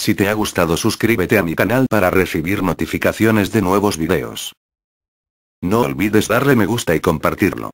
Si te ha gustado suscríbete a mi canal para recibir notificaciones de nuevos videos. No olvides darle me gusta y compartirlo.